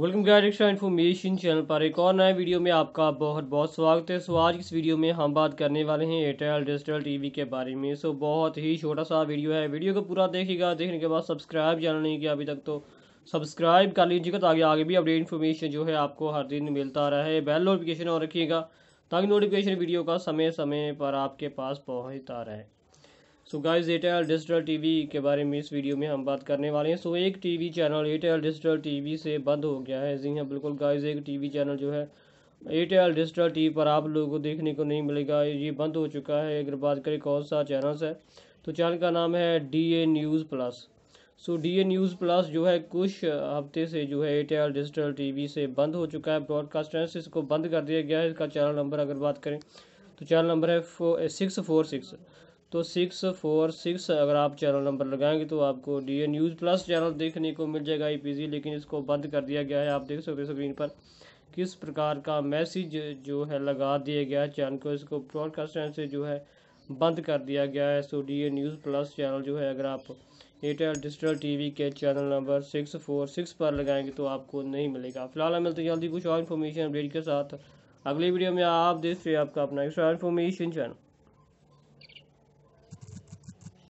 welcome guide rickshaw information channel पर एक और नए वीडियो में आपका बहुत बहुत स्वागत है सो आज इस वीडियो में हम बात करने वाले हैं एयरटेल डिजिटल टीवी के बारे में सो बहुत ही छोटा सा वीडियो है वीडियो को पूरा देखिएगा देखने के बाद सब्सक्राइब जाना नहीं किया अभी तक तो सब्सक्राइब कर लीजिएगा ताकि आगे भी अपडेट इन्फॉर्मेशन जो है आपको हर दिन मिलता रहे बेल नोटिफिकेशन और रखिएगा ताकि नोटिफिकेशन वीडियो का समय समय पर आपके पास पहुँचता रहे so guys Airtel digital TV के बारे में इस वीडियो में हम बात करने वाले हैं सो so, एक TV channel Airtel digital TV से बंद हो गया है जी हाँ बिल्कुल गाइस एक टीवी चैनल जो है एयरटेल डिजिटल टीवी पर आप लोगों को देखने को नहीं मिलेगा ये बंद हो चुका है अगर बात करें कौन सा चैनल्स है तो चैनल का नाम है D A news plus so D A news plus जो है कुछ हफ्ते से जो है एयरटेल डिजिटल टी से बंद हो चुका है ब्रॉडकास्टर से इसको बंद कर दिया गया है इसका चैनल नंबर अगर बात करें तो चैनल नंबर है फो सिक्स फोर सिक्स तो सिक्स फोर सिक्स अगर आप चैनल नंबर लगाएंगे तो आपको D A news plus channel देखने को मिल जाएगा ईपीजी लेकिन इसको बंद कर दिया गया है आप देख सकते हो स्क्रीन पर किस प्रकार का मैसेज जो है लगा दिया गया है चैनल को इसको चैनल से जो है बंद कर दिया गया है so D A news plus channel जो है अगर आप एयरटेल डिजिटल टीवी के channel number six four six पर लगाएंगे तो आपको नहीं मिलेगा फिलहाल हम मिलते जल्दी कुछ और इन्फॉर्मेशन अपडेट के साथ अगली वीडियो में आप देख रहे हैं आपका अपना एक्स्ट्रा इन्फॉर्मेशन चैनल